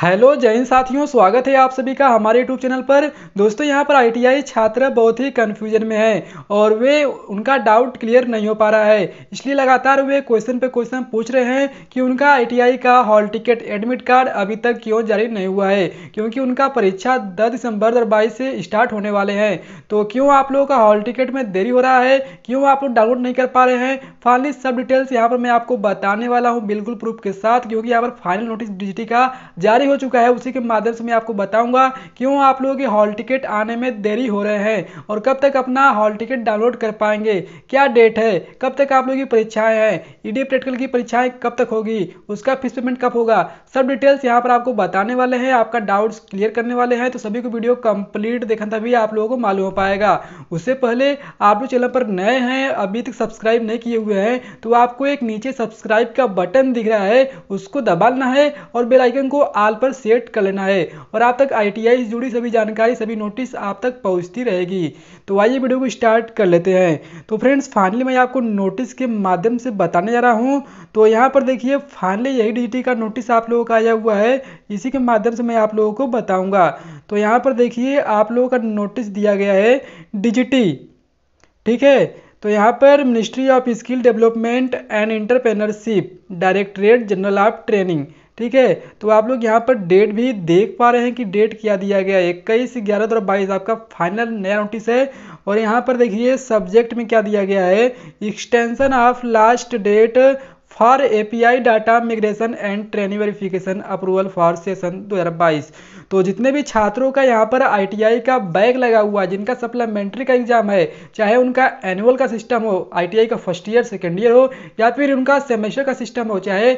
hello जय हिंद साथियों स्वागत है आप सभी का हमारे यूट्यूब चैनल पर दोस्तों यहां पर आईटीआई छात्र बहुत ही कन्फ्यूजन में है और वे उनका डाउट क्लियर नहीं हो पा रहा है इसलिए लगातार वे क्वेश्चन पे क्वेश्चन पूछ रहे हैं कि उनका आईटीआई का हॉल टिकट एडमिट कार्ड अभी तक क्यों जारी नहीं हुआ है क्योंकि उनका परीक्षा दस दिसंबर दो से स्टार्ट होने वाले हैं तो क्यों आप लोगों का हॉल टिकट में देरी हो रहा है क्यों आप लोग डाउनलोड नहीं कर पा रहे हैं फाइनली सब डिटेल्स यहाँ पर मैं आपको बताने वाला हूँ बिल्कुल प्रूफ के साथ क्योंकि यहाँ पर फाइनल नोटिस डिजिटी का जारी जारी हो चुका है उसी के माध्यम से मैं आपको बताऊंगा क्यों आप लोगों के हॉल टिकट आने में देरी हो रहे हैं और कब तक अपना हॉल टिकट डाउनलोड कर पाएंगे क्या डेट है कब तक आप लोगों की परीक्षाएं हैं ईडी प्रैक्टिकल की परीक्षाएं कब तक होगी उसका फीस पेमेंट कब होगा सब डिटेल्स यहाँ पर आपको बताने वाले हैं आपका डाउट्स क्लियर करने वाले हैं तो सभी को वीडियो कंप्लीट देखना तभी आप लोगों को मालूम हो पाएगा उससे पहले आप लोग चैनल पर नए हैं अभी तक सब्सक्राइब नहीं किए हुए हैं तो आपको एक नीचे सब्सक्राइब का बटन दिख रहा है उसको दबाना है और बेलाइकन को आल कॉल पर सेट कर लेना है और आप तक आई से जुड़ी सभी जानकारी सभी नोटिस आप तक पहुंचती रहेगी तो आइए वीडियो को स्टार्ट कर लेते हैं तो फ्रेंड्स फाइनली मैं आपको नोटिस के माध्यम से बताने जा रहा हूँ तो यहाँ पर देखिए फाइनली यही डी का नोटिस आप लोगों का आया हुआ है इसी के माध्यम से मैं आप लोगों को बताऊँगा तो यहाँ पर देखिए आप लोगों का नोटिस दिया गया है डिजिटी ठीक है तो यहाँ पर ministry of skill development and entrepreneurship directorate general of training ठीक है तो आप लोग यहाँ पर डेट भी देख पा रहे हैं कि डेट क्या दिया गया है इक्कीस ग्यारह दो बाईस आपका फाइनल नया नोटिस है और यहाँ पर देखिए सब्जेक्ट में क्या दिया गया है extension of last date for API data migration and training verification approval for session 2022 तो जितने भी छात्रों का यहाँ पर आईटीआई का बैग लगा हुआ है जिनका सप्लीमेंट्री का एग्जाम है चाहे उनका एनुअल का सिस्टम हो आईटीआई का फर्स्ट ईयर सेकेंड ईयर हो या फिर उनका सेमेस्टर का सिस्टम हो चाहे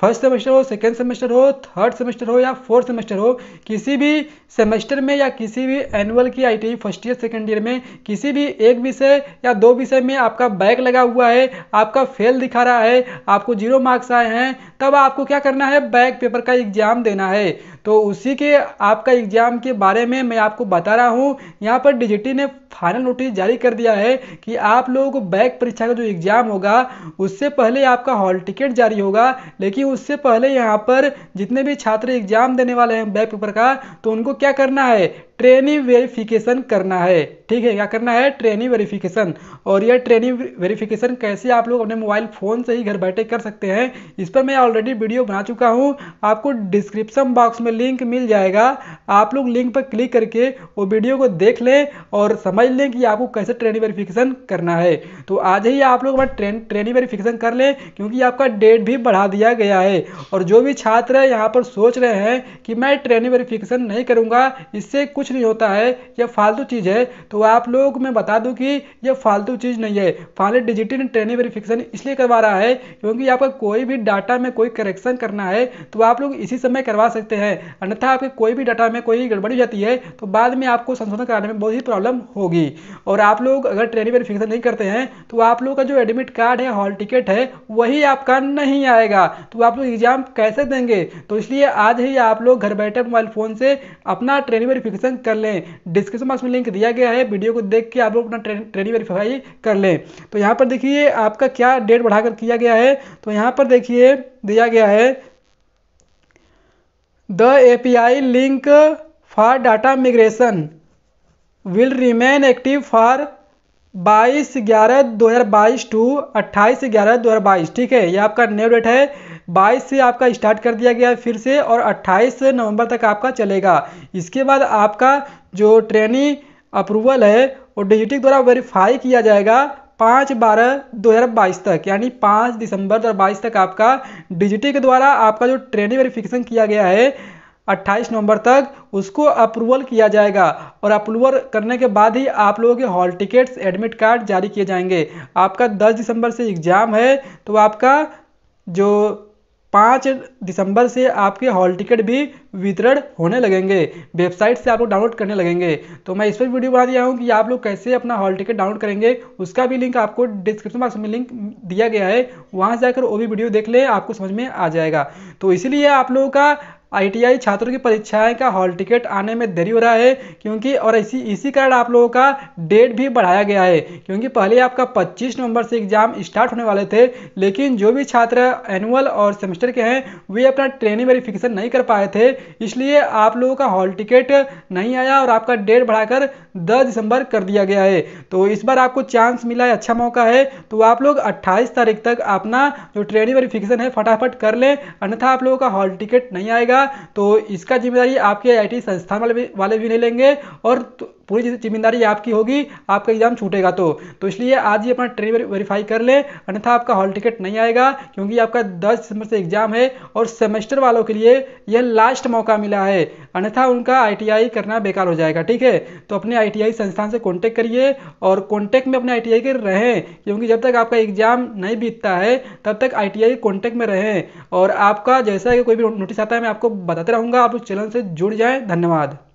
फर्स्ट सेमेस्टर हो सेकेंड सेमेस्टर हो थर्ड सेमेस्टर हो या फोर्थ सेमेस्टर हो किसी भी सेमेस्टर में या किसी भी एनुअल की आई फर्स्ट ईयर सेकेंड ईयर में किसी भी एक विषय या दो विषय में आपका बैक लगा हुआ है आपका फेल दिखा रहा है आपको जीरो मार्क्स आए हैं तब आपको क्या करना है बैक पेपर का एग्जाम देना है तो उसी के आपका एग्जाम के बारे में मैं आपको बता रहा हूँ यहाँ पर डिजिटी ने फाइनल नोटिस जारी कर दिया है कि आप लोगों को बैक परीक्षा का जो एग्जाम होगा उससे पहले आपका हॉल टिकट जारी होगा लेकिन उससे पहले यहाँ पर जितने भी छात्र एग्जाम देने वाले हैं बैक पेपर का तो उनको क्या करना है ट्रेनिंग वेरिफिकेशन करना है ठीक है क्या करना है ट्रेनिंग वेरिफिकेशन और यह ट्रेनिंग वेरिफिकेशन कैसे आप लोग अपने मोबाइल फ़ोन से ही घर बैठे कर सकते हैं इस पर मैं ऑलरेडी वीडियो बना चुका हूँ आपको डिस्क्रिप्शन बॉक्स में लिंक मिल जाएगा आप लोग लिंक पर क्लिक करके वो वीडियो को देख लें और समझ लें कि आपको कैसे ट्रेनिंग वेरिफिकेशन करना है तो आज ही आप लोग ट्रेन ट्रेनिंग वेरिफिकेशन कर लें क्योंकि आपका डेट भी बढ़ा दिया गया है और जो भी छात्र यहाँ पर सोच रहे हैं कि मैं ट्रेनिंग वेरिफिकेशन नहीं करूँगा इससे कुछ कुछ नहीं होता है यह फालतू चीज़ है तो आप लोग मैं बता दूं कि यह फालतू चीज़ नहीं है फाइनली डिजिटल ट्रेनिंग वेरिफिकेशन इसलिए करवा रहा है क्योंकि आपका कोई भी डाटा में कोई करेक्शन करना है तो आप लोग इसी समय करवा सकते हैं अन्यथा आपके कोई भी डाटा में कोई गड़बड़ी जाती है तो बाद में आपको संशोधन कराने में बहुत ही प्रॉब्लम होगी और आप लोग अगर ट्रेनिंग वेरिफिकेशन नहीं करते हैं तो आप लोग का जो एडमिट कार्ड है हॉल टिकट है वही आपका नहीं आएगा तो आप लोग एग्जाम कैसे देंगे तो इसलिए आज ही आप लोग घर बैठे मोबाइल फ़ोन से अपना ट्रेनिंग वेरिफिकेशन रजिस्ट्रेशन कर लें डिस्क्रिप्शन बॉक्स में लिंक दिया गया है वीडियो को देख के आप लोग अपना ट्रेनिंग वेरीफाई कर लें तो यहाँ पर देखिए आपका क्या डेट बढ़ाकर किया गया है तो यहाँ पर देखिए दिया गया है the I link for data migration will remain active for बाईस ग्यारह दो हज़ार बाईस टू अट्ठाईस ग्यारह दो हज़ार बाईस ठीक है ये आपका न्यू डेट है बाईस से आपका स्टार्ट कर दिया गया है फिर से और अट्ठाईस नवंबर तक आपका चलेगा इसके बाद आपका जो ट्रेनिंग अप्रूवल है वो डिजिटिक द्वारा वेरीफाई किया जाएगा पाँच बारह दो हज़ार बाईस तक यानी पाँच दिसंबर दो हज़ार बाईस तक आपका डिजिटी के द्वारा आपका जो ट्रेनिंग वेरीफिकेशन किया गया है 28 नवंबर तक उसको अप्रूवल किया जाएगा और अप्रूवल करने के बाद ही आप लोगों के हॉल टिकट्स एडमिट कार्ड जारी किए जाएंगे आपका 10 दिसंबर से एग्ज़ाम है तो आपका जो पाँच दिसंबर से आपके हॉल टिकट भी वितरण होने लगेंगे वेबसाइट से आप लोग डाउनलोड करने लगेंगे तो मैं इस पर वीडियो बना दिया हूँ कि आप लोग कैसे अपना हॉल टिकट डाउनलोड करेंगे उसका भी लिंक आपको डिस्क्रिप्शन बॉक्स में लिंक दिया गया है वहाँ जाकर वो भी वीडियो देख लें आपको समझ में आ जाएगा तो इसीलिए आप लोगों का आईटीआई छात्रों की परीक्षाएं का हॉल टिकट आने में देरी हो रहा है क्योंकि और इसी इसी कारण आप लोगों का डेट भी बढ़ाया गया है क्योंकि पहले आपका 25 नवंबर से एग्जाम स्टार्ट होने वाले थे लेकिन जो भी छात्र एनुअल और सेमेस्टर के हैं वे अपना ट्रेनिंग वेरीफिकेशन नहीं कर पाए थे इसलिए आप लोगों का हॉल टिकट नहीं आया और आपका डेट बढ़ाकर दस दिसंबर कर दिया गया है तो इस बार आपको चांस मिला है अच्छा मौका है तो आप लोग अट्ठाईस तारीख तक अपना जो ट्रेनिंग वेरीफिकेशन है फटाफट कर लें अन्यथा आप लोगों का हॉल टिकट नहीं आएगा तो इसका जिम्मेदारी आपके आई संस्थान वाले भी वाले भी नहीं लेंगे और तो- पूरी जिम्मेदारी आपकी होगी आपका एग्ज़ाम छूटेगा तो तो इसलिए आज ही अपना ट्रेन वेरीफाई कर ले अन्यथा आपका हॉल टिकट नहीं आएगा क्योंकि आपका दस दिसंबर से एग्ज़ाम है और सेमेस्टर वालों के लिए यह लास्ट मौका मिला है अन्यथा उनका आई करना बेकार हो जाएगा ठीक है तो अपने आई संस्थान से कॉन्टैक्ट करिए और कॉन्टैक्ट में अपने आई के रहें क्योंकि जब तक आपका एग्ज़ाम नहीं बीतता है तब तक आई टी कॉन्टैक्ट में रहें और आपका जैसा कि कोई भी नोटिस आता है मैं आपको बताते रहूँगा आप उस चैनल से जुड़ जाएँ धन्यवाद